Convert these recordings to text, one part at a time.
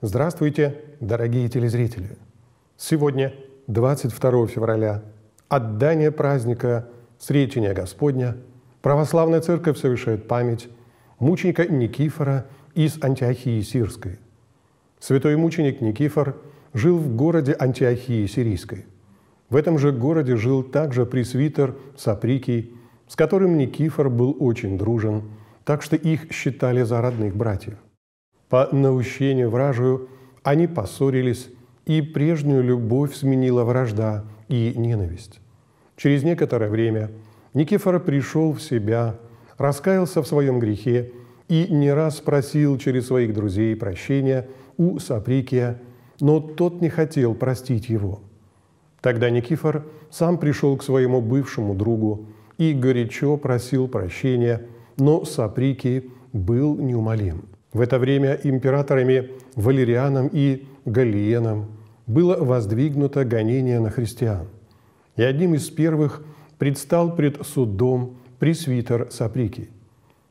Здравствуйте, дорогие телезрители! Сегодня, 22 февраля, отдание праздника Сретения Господня, Православная Церковь совершает память мученика Никифора из Антиохии Сирской. Святой мученик Никифор жил в городе Антиохии Сирийской. В этом же городе жил также пресвитер Саприкий, с которым Никифор был очень дружен, так что их считали за родных братьев. По наущению вражию они поссорились, и прежнюю любовь сменила вражда и ненависть. Через некоторое время Никифор пришел в себя, раскаялся в своем грехе и не раз просил через своих друзей прощения у Саприкия, но тот не хотел простить его. Тогда Никифор сам пришел к своему бывшему другу и горячо просил прощения, но Саприкий был неумолим. В это время императорами Валерианом и Галиеном было воздвигнуто гонение на христиан. И одним из первых предстал пред судом пресвитер Саприкий.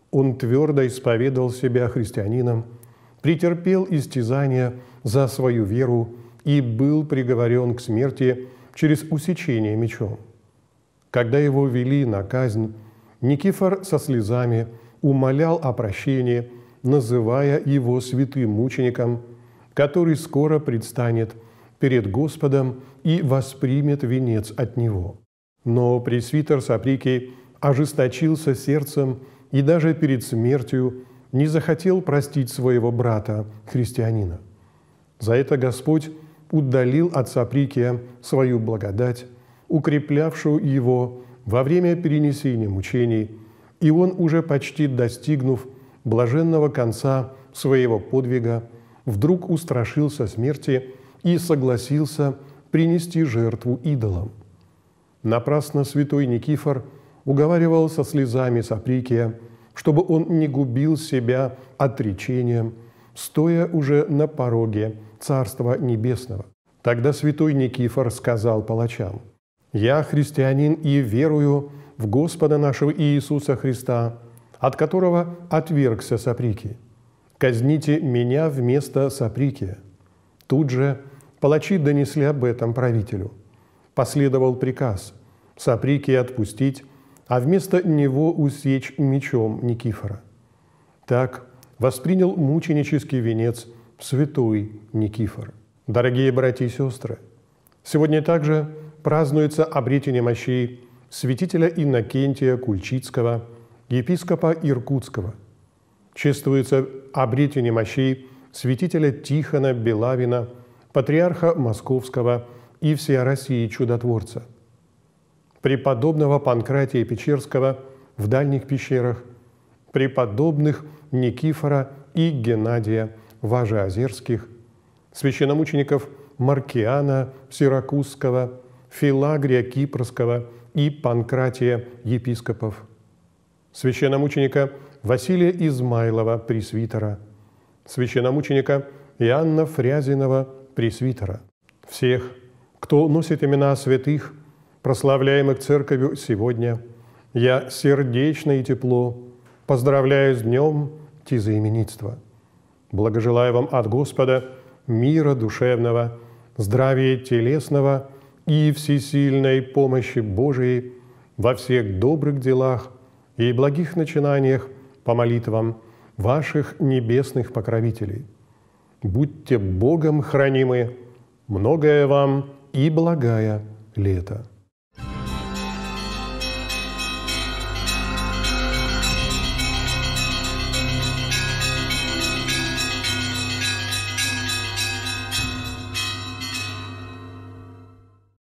Он твердо исповедовал себя христианином, претерпел истязания за свою веру и был приговорен к смерти через усечение мечом. Когда его вели на казнь, Никифор со слезами умолял о прощении – называя его святым мучеником, который скоро предстанет перед Господом и воспримет венец от него. Но пресвитер Саприкий ожесточился сердцем и даже перед смертью не захотел простить своего брата, христианина. За это Господь удалил от Саприкия свою благодать, укреплявшую его во время перенесения мучений, и он, уже почти достигнув блаженного конца своего подвига, вдруг устрашился смерти и согласился принести жертву идолам. Напрасно святой Никифор уговаривал со слезами Саприкия, чтобы он не губил себя отречением, стоя уже на пороге Царства Небесного. Тогда святой Никифор сказал палачам, «Я христианин и верую в Господа нашего Иисуса Христа, от которого отвергся Саприки. «Казните меня вместо Саприки». Тут же палачи донесли об этом правителю. Последовал приказ Саприки отпустить, а вместо него усечь мечом Никифора. Так воспринял мученический венец святой Никифор. Дорогие братья и сестры, сегодня также празднуется обретение мощей святителя Иннокентия Кульчицкого – епископа Иркутского. Чествуется обретение мощей святителя Тихона Белавина, патриарха Московского и всей России чудотворца, преподобного Панкратия Печерского в дальних пещерах, преподобных Никифора и Геннадия Важеозерских, священномучеников Маркиана Сиракузского, Филагрия Кипрского и Панкратия епископов – священномученика Василия Измайлова, пресвитера, священномученика Иоанна Фрязинова, пресвитера, всех, кто носит имена святых, прославляемых Церковью сегодня, я сердечно и тепло поздравляю с днем тезаименитства. Благожелаю вам от Господа мира душевного, здравия телесного и всесильной помощи Божией во всех добрых делах – и благих начинаниях по молитвам ваших небесных покровителей. Будьте Богом хранимы, многое вам и благая лето.